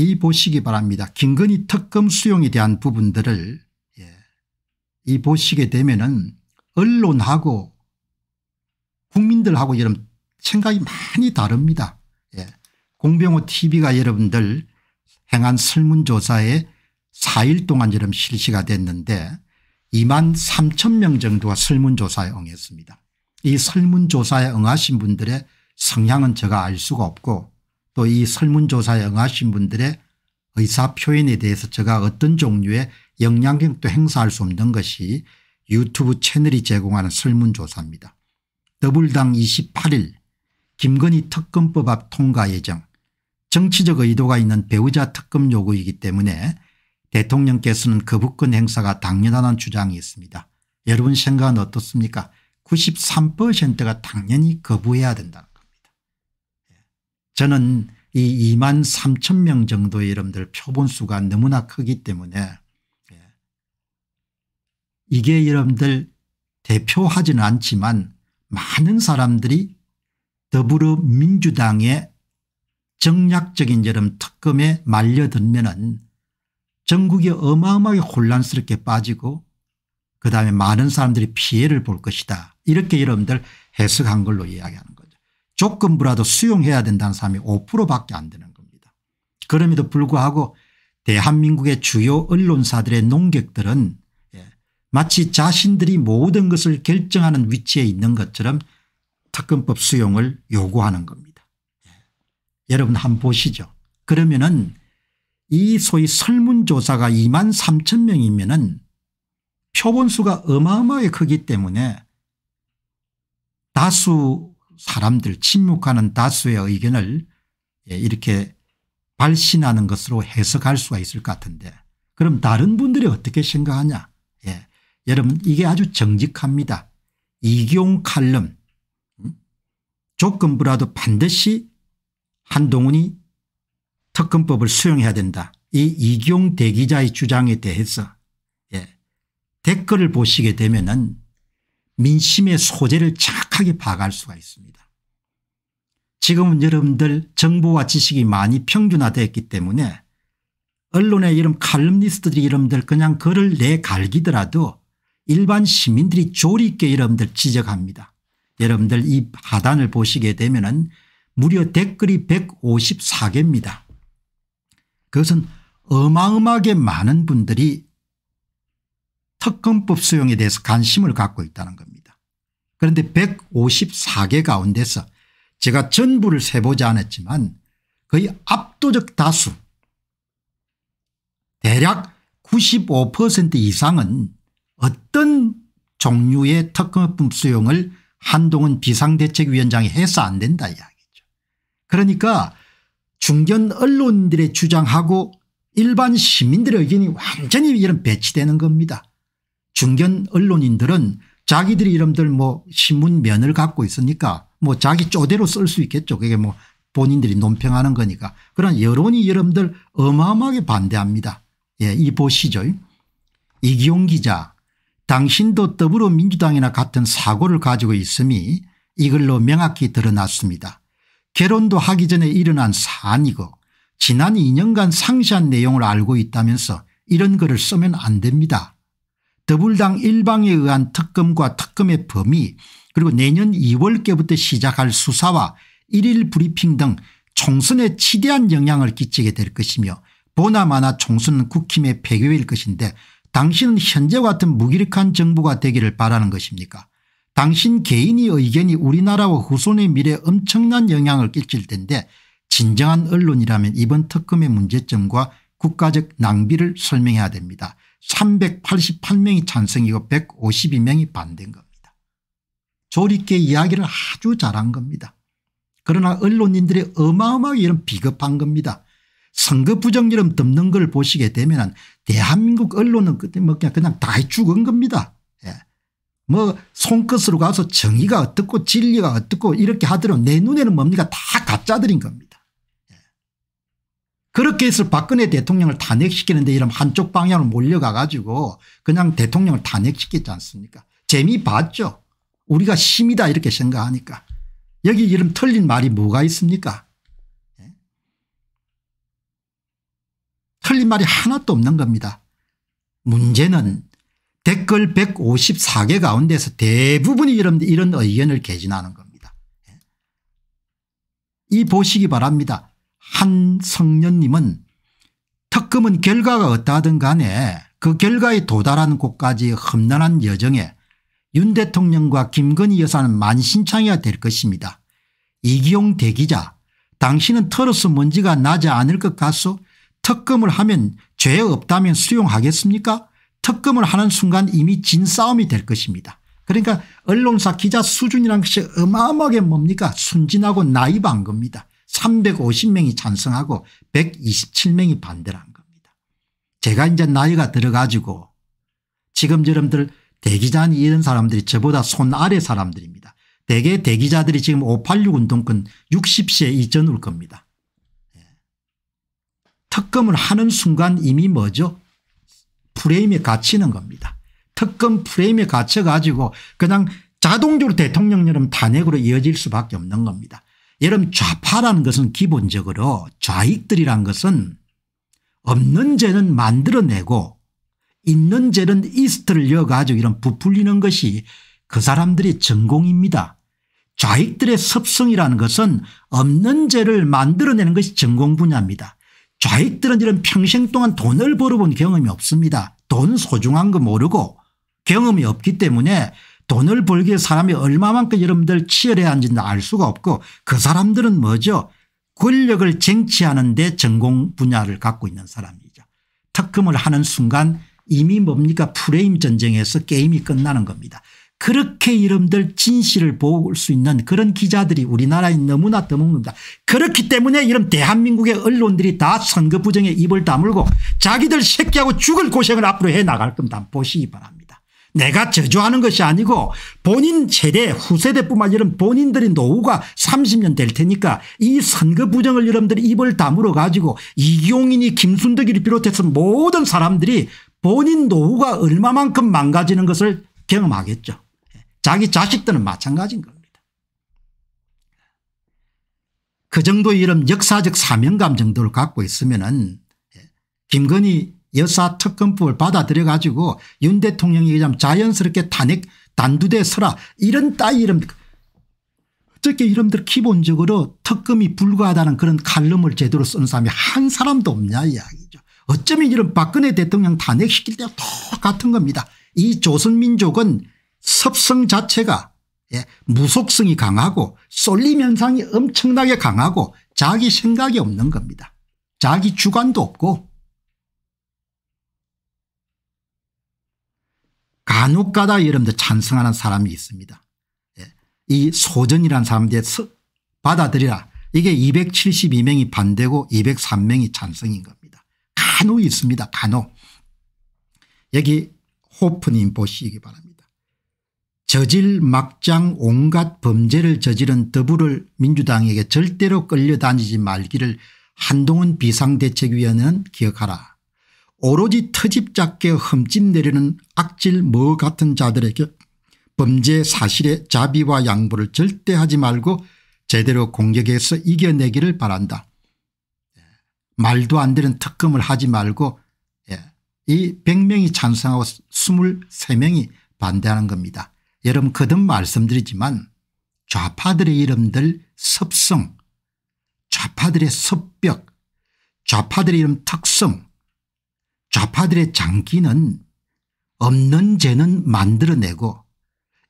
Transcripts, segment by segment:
이 보시기 바랍니다. 김건희 특검 수용에 대한 부분들을 예. 이 보시게 되면 은 언론하고 국민들하고 여러분 생각이 많이 다릅니다. 예. 공병호 tv가 여러분들 행한 설문조사에 4일 동안 여러분 실시가 됐는데 2만 3천 명 정도가 설문조사에 응했습니다. 이 설문조사에 응하신 분들의 성향은 제가 알 수가 없고 또이 설문조사에 응하신 분들의 의사표현에 대해서 제가 어떤 종류의 영향력도 행사할 수 없는 것이 유튜브 채널이 제공하는 설문조사입니다. 더불당 28일 김건희 특검법 앞 통과 예정 정치적 의도가 있는 배우자 특검 요구이기 때문에 대통령께서는 거부권 행사가 당연하다는 주장이 있습니다. 여러분 생각은 어떻습니까 93%가 당연히 거부해야 된다는 겁니다. 예. 저는 이 2만 3천 명 정도의 여러분들 표본수가 너무나 크기 때문에 예. 이게 여러분들 대표하지는 않지만 많은 사람들이 더불어민주당의 정략적인 여름 특검에 말려들면 은 전국이 어마어마하게 혼란스럽게 빠지고 그다음에 많은 사람들이 피해를 볼 것이다. 이렇게 여러분들 해석한 걸로 이야기합니다 조건부라도 수용해야 된다는 사람이 5%밖에 안 되는 겁니다. 그럼에도 불구하고 대한민국의 주요 언론사들의 농객들은 예, 마치 자신들이 모든 것을 결정하는 위치에 있는 것처럼 특검법 수용을 요구하는 겁니다. 예. 여러분 한번 보시죠. 그러면은 이 소위 설문조사가 2만 3천 명이면은 표본수가 어마어마하게 크기 때문에 다수 사람들 침묵하는 다수의 의견을 예, 이렇게 발신하는 것으로 해석할 수가 있을 것 같은데 그럼 다른 분들이 어떻게 생각하냐 예. 여러분 이게 아주 정직합니다. 이경 칼럼 음? 조건부라도 반드시 한동훈이 특검법을 수용해야 된다. 이 이경 대기자의 주장에 대해서 예. 댓글을 보시게 되면 은 민심의 소재를 참 정확하게 파악할 수가 있습니다. 지금 여러분들 정보와 지식이 많이 평준화됐기 때문에 언론의 이런 칼럼니스트들이 여러분들 그냥 글을 내갈기더라도 일반 시민들이 조리 있게 여러분들 지적합니다. 여러분들 이 하단을 보시게 되면 은 무려 댓글이 154개입니다. 그것은 어마어마하게 많은 분들이 특검법 수용에 대해서 관심을 갖고 있다는 겁니다. 그런데 154개 가운데서 제가 전부를 세보지 않았지만 거의 압도적 다수 대략 95% 이상은 어떤 종류의 특허품 수용을 한동훈 비상대책위원장이 해서 안 된다 이야기죠. 그러니까 중견 언론들의 주장하고 일반 시민들의 의견이 완전히 이런 배치되는 겁니다. 중견 언론인들은 자기들이 이름들 뭐 신문면을 갖고 있으니까 뭐 자기 쪼대로 쓸 수 있겠죠. 그게 뭐 본인들이 논평하는 거니까. 그런 여론이 여러분들 어마어마하게 반대합니다. 예, 이 보시죠. 이기용 기자 당신도 더불어민주당이나 같은 사고를 가지고 있음이 이걸로 명확히 드러났습니다. 결혼도 하기 전에 일어난 사안이고 지난 2년간 상시한 내용을 알고 있다면서 이런 글을 쓰면 안 됩니다. 더불당 일방에 의한 특검과 특검의 범위 그리고 내년 2월께부터 시작할 수사와 1일 브리핑 등 총선에 치대한 영향을 끼치게 될 것이며 보나마나 총선은 국힘의 폐교일 것인데 당신은 현재 와 같은 무기력한 정부가 되기를 바라는 것입니까 당신 개인의 의견이 우리나라와 후손의 미래에 엄청난 영향을 끼칠 텐데 진정한 언론이라면 이번 특검의 문제점과 국가적 낭비를 설명해야 됩니다. 388명이 찬성이고 152명이 반대인 겁니다. 조리께 이야기를 아주 잘한 겁니다. 그러나 언론인들의 어마어마하게 이런 비겁한 겁니다. 선거 부정처럼 덮는 걸 보시게 되면 대한민국 언론은 뭐 그냥 그냥 다 죽은 겁니다. 예. 뭐 손끝으로 가서 정의가 어떻고 진리가 어떻고 이렇게 하더라도 내 눈에는 뭡니까 다 가짜들인 겁니다. 그렇게 해서 박근혜 대통령을 탄핵시키는데 이런 한쪽 방향으로 몰려가 가지고 그냥 대통령을 탄핵시켰지 않습니까 재미 봤죠 우리가 심이다 이렇게 생각하니까 여기 이름 틀린 말이 뭐가 있습니까 네. 틀린 말이 하나도 없는 겁니다 문제는 댓글 154개 가운데서 대부분이 이런, 이런 의견을 개진하는 겁니다. 예? 이 보시기 바랍니다. 한성년님은 특검은 결과가 어떠하든 간에 그 결과에 도달하는 곳까지 험난한 여정에 윤 대통령과 김건희 여사는 만신창이가 될 것입니다. 이기용 대기자 당신은 털어서 먼지가 나지 않을 것 같소? 특검을 하면 죄 없다면 수용하겠습니까? 특검을 하는 순간 이미 진 싸움이 될 것입니다. 그러니까 언론사 기자 수준이란 것이 어마어마하게 뭡니까? 순진하고 나이반 겁니다. 350명이 찬성하고 127명이 반대를 한 겁니다. 제가 이제 나이가 들어가지고 지금 저럼들 대기자니 이런 사람들이 저보다 손 아래 사람들입니다. 대개 대기자들이 지금 586 운동권 60세 이전일 겁니다. 예. 특검을 하는 순간 이미 뭐죠 프레임에 갇히는 겁니다. 특검 프레임에 갇혀 가지고 그냥 자동적으로 대통령여름 탄핵으로 이어질 수밖에 없는 겁니다. 여러분 좌파라는 것은 기본적으로 좌익들이란 것은 없는 죄는 만들어내고 있는 죄는 이스트를 여가지고 이런 부풀리는 것이 그 사람들의 전공입니다. 좌익들의 습성이라는 것은 없는 죄를 만들어내는 것이 전공 분야입니다. 좌익들은 이런 평생 동안 돈을 벌어본 경험이 없습니다. 돈 소중한 거 모르고 경험이 없기 때문에 돈을 벌기에 사람이 얼마만큼 여러분들 치열해야 하는지는 알 수가 없고 그 사람들은 뭐죠 권력을 쟁취하는 데 전공 분야를 갖고 있는 사람이죠. 특검을 하는 순간 이미 뭡니까 프레임 전쟁에서 게임이 끝나는 겁니다. 그렇게 여러분들 진실을 볼 수 있는 그런 기자들이 우리나라에 너무나 드뭅니다. 그렇기 때문에 이런 대한민국의 언론들이 다 선거 부정에 입을 다물고 자기들 새끼하고 죽을 고생을 앞으로 해나갈 겁니다. 보시기 바랍니다. 내가 저주하는 것이 아니고 본인 세대 후세대뿐만 아니라 본인들이 노후가 30년 될 테니까 이 선거 부정을 여러분들이 입을 다물어 가지고 이용인이 김순덕이를 비롯해서 모든 사람들이 본인 노후가 얼마만큼 망가지는 것을 경험하겠죠. 자기 자식들은 마찬가지인 겁니다. 그 정도 이런 역사적 사명감 정도를 갖고 있으면 은 김건희 여사특검법을 받아들여 가지고 윤 대통령이 그냥 자연스럽게 탄핵 단두대 서라 이런 따위 이름 어떻게 이름들 기본적으로 특검이 불과하다는 그런 칼럼을 제대로 쓴 사람이 한 사람도 없냐 이야기죠. 어쩌면 이런 박근혜 대통령 탄핵시킬 때와 똑같은 겁니다. 이 조선민족은 섭성 자체가 예, 무속성이 강하고 쏠림 현상이 엄청나게 강하고 자기 생각이 없는 겁니다. 자기 주관도 없고 간혹가다 여러분들 찬성하는 사람이 있습니다. 예. 이 소전이라는 사람들에 받아들이라 이게 272명이 반대고 203명이 찬성인 겁니다. 간혹 있습니다. 간혹. 여기 호프님 보시기 바랍니다. 저질 막장 온갖 범죄를 저지른 더불을 민주당에게 절대로 끌려다니지 말기를 한동훈 비상대책위원은 기억하라. 오로지 터집잡게 흠집내리는 악질 뭐 같은 자들에게 범죄 사실의 자비와 양보를 절대 하지 말고 제대로 공격해서 이겨내기를 바란다. 예. 말도 안 되는 특검을 하지 말고 예. 이 100명이 찬성하고 23명이 반대하는 겁니다. 여러분 거듭 말씀드리지만 좌파들의 이름들 섭성 좌파들의 섭벽 좌파들의 이름 특성 좌파들의 장기는 없는 죄는 만들어내고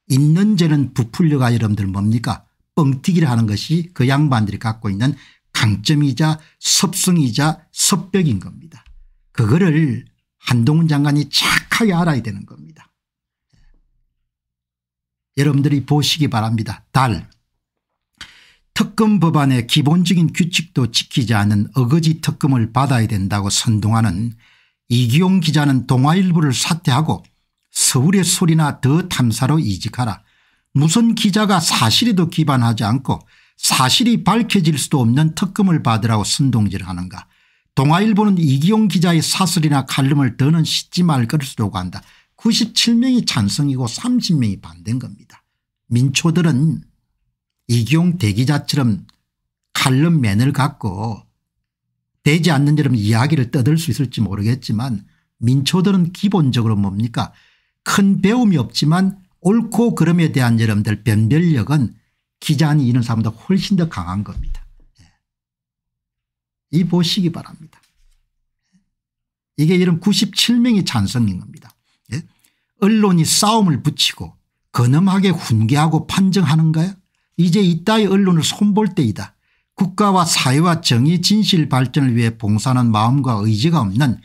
있는 죄는 부풀려가 여러분들 뭡니까 뻥튀기를 하는 것이 그 양반들이 갖고 있는 강점이자 섭승이자 섭벽인 겁니다. 그거를 한동훈 장관이 착하게 알아야 되는 겁니다. 여러분들이 보시기 바랍니다. 달 특검 법안의 기본적인 규칙도 지키지 않은 어거지 특검을 받아야 된다고 선동하는 이기용 기자는 동아일보를 사퇴하고 서울의 소리나 더 탐사로 이직하라. 무슨 기자가 사실에도 기반하지 않고 사실이 밝혀질 수도 없는 특검을 받으라고 선동질하는가. 동아일보는 이기용 기자의 사설이나 칼럼을 더는 씻지말 것으로고 한다. 97명이 찬성이고 30명이 반대인 겁니다. 민초들은 이기용 대기자처럼 칼럼맨을 갖고 되지 않는 여러 이야기를 떠들 수 있을지 모르겠지만 민초들은 기본적으로 뭡니까 큰 배움이 없지만 옳고 그름에 대한 여러분들 변별력은 기자니 이런 사람보다 훨씬 더 강한 겁니다. 예. 이 보시기 바랍니다. 이게 이런 97명이 찬성인 겁니다. 예? 언론이 싸움을 붙이고 거엄하게 훈계하고 판정하는가요 이제 이따의 언론을 손볼 때이다. 국가와 사회와 정의 진실 발전을 위해 봉사하는 마음과 의지가 없는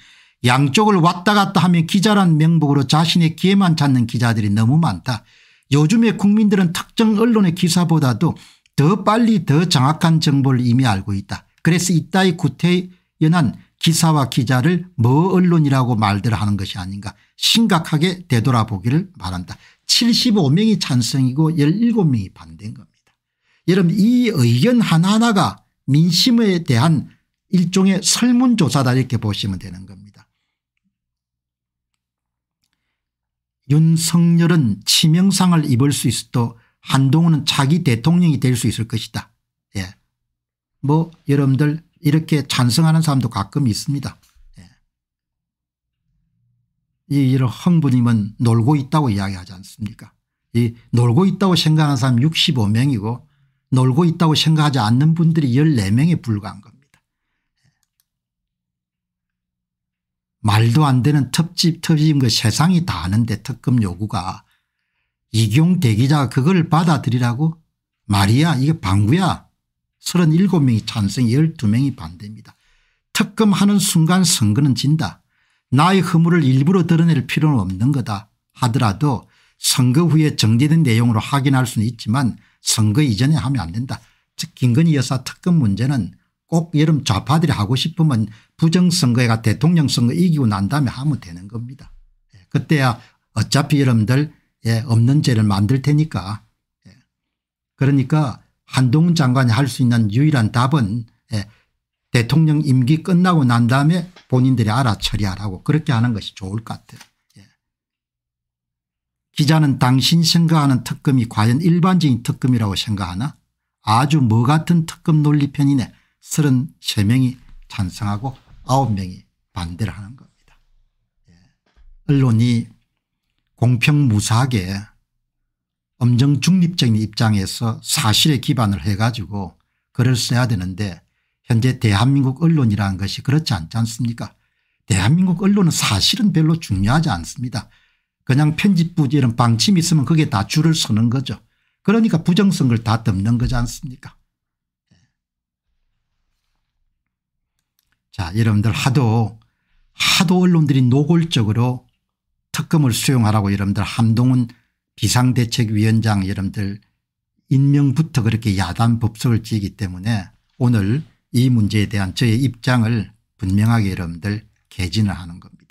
양쪽을 왔다 갔다 하며 기자란 명복으로 자신의 기회만 찾는 기자들이 너무 많다. 요즘의 국민들은 특정 언론의 기사보다도 더 빨리 더 정확한 정보를 이미 알고 있다. 그래서 이따위 구태연한 기사와 기자를 뭐 언론이라고 말들 하는 것이 아닌가 심각하게 되돌아보기를 바란다. 75명이 찬성이고 17명이 반대인 겁니다. 여러분 이 의견 하나하나가 민심에 대한 일종의 설문조사다 이렇게 보시면 되는 겁니다. 윤석열은 치명상을 입을 수 있어도 한동훈은 자기 대통령이 될 수 있을 것이다. 예. 뭐 여러분들 이렇게 찬성하는 사람도 가끔 있습니다. 예. 이 흥부님은 놀고 있다고 이야기하지 않습니까 이 놀고 있다고 생각하는 사람 65명이고 놀고 있다고 생각하지 않는 분들이 14명에 불과한 겁니다. 말도 안 되는 텁집 텁집인 그 세상이 다 아는데 특검 요구가 이경 대기자가 그걸 받아들이라고 말이야 이게 방구야 37명이 찬성 12명이 반대입니다. 특검하는 순간 선거는 진다. 나의 허물을 일부러 드러낼 필요는 없는 거다 하더라도 선거 후에 정제된 내용으로 확인할 수는 있지만 선거 이전에 하면 안 된다. 즉 김건희 여사 특검 문제는 꼭 여름 좌파들이 하고 싶으면 부정선거가 대통령 선거 이기고 난 다음에 하면 되는 겁니다. 예, 그때야 어차피 여러분들 예, 없는 죄를 만들 테니까 예, 그러니까 한동훈 장관이 할 수 있는 유일한 답은 대통령 임기 끝나고 난 다음에 본인들이 알아 처리하라고 그렇게 하는 것이 좋을 것 같아요. 기자는 당신 생각하는 특검이 과연 일반적인 특검이라고 생각하나 아주 뭐 같은 특검 논리편이네 33명이 찬성하고 9명이 반대를 하는 겁니다. 예. 언론이 공평무사하게 엄정 중립적인 입장에서 사실에 기반을 해가지고 글을 써야 되는데 현재 대한민국 언론이라는 것이 그렇지 않지 않습니까 대한민국 언론은 사실은 별로 중요하지 않습니다. 그냥 편집부지 이런 방침이 있으면 그게 다 줄을 서는 거죠. 그러니까 부정성을 다 덮는 거지 않습니까 자 여러분들 하도 하도 언론들이 노골적으로 특검을 수용하라고 여러분들 함동훈 비상대책위원장 여러분들 임명부터 그렇게 야단 법석을 지기 때문에 오늘 이 문제에 대한 저의 입장을 분명하게 여러분들 개진을 하는 겁니다.